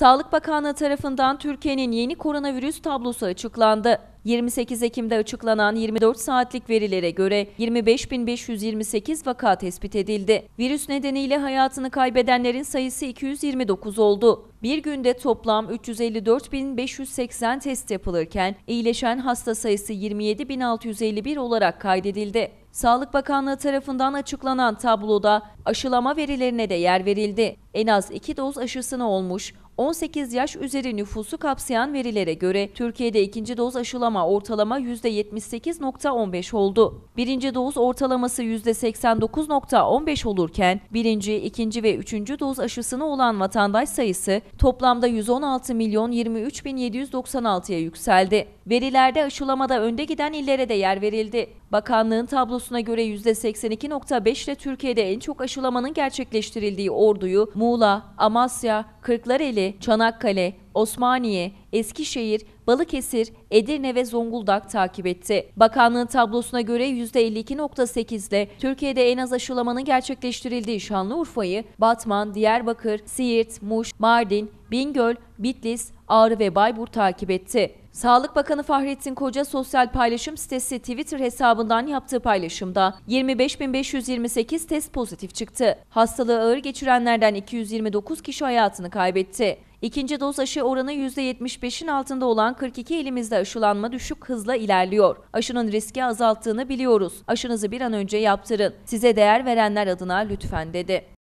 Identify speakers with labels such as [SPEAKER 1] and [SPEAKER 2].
[SPEAKER 1] Sağlık Bakanlığı tarafından Türkiye'nin yeni koronavirüs tablosu açıklandı. 28 Ekim'de açıklanan 24 saatlik verilere göre 25.528 vaka tespit edildi. Virüs nedeniyle hayatını kaybedenlerin sayısı 229 oldu. Bir günde toplam 354.580 test yapılırken iyileşen hasta sayısı 27.651 olarak kaydedildi. Sağlık Bakanlığı tarafından açıklanan tabloda aşılama verilerine de yer verildi. En az 2 doz aşısını olmuş, 18 yaş üzeri nüfusu kapsayan verilere göre Türkiye'de ikinci doz aşılama ortalama %78.15 oldu. Birinci doz ortalaması %89.15 olurken birinci, ikinci ve üçüncü doz aşısını olan vatandaş sayısı toplamda 116 milyon 23 bin 796'ya yükseldi. Verilerde aşılamada önde giden illere de yer verildi. Bakanlığın tablosuna göre %82.5 ile Türkiye'de en çok aşılamanın gerçekleştirildiği Ordu'yu, Muğla, Amasya, Kırklareli, Çanakkale, Çanakkale, Osmaniye, Eskişehir, Balıkesir, Edirne ve Zonguldak takip etti. Bakanlığın tablosuna göre %52.8 ile Türkiye'de en az aşılamanın gerçekleştirildiği Şanlıurfa'yı, Batman, Diyarbakır, Siirt, Muş, Mardin, Bingöl, Bitlis, Ağrı ve Bayburt takip etti. Sağlık Bakanı Fahrettin Koca sosyal paylaşım sitesi Twitter hesabından yaptığı paylaşımda 25.528 test pozitif çıktı. Hastalığı ağır geçirenlerden 229 kişi hayatını kaybetti. İkinci doz aşı oranı %75'in altında olan 42 ilimizde aşılanma düşük hızla ilerliyor. Aşının riski azalttığını biliyoruz. Aşınızı bir an önce yaptırın. Size değer verenler adına lütfen dedi.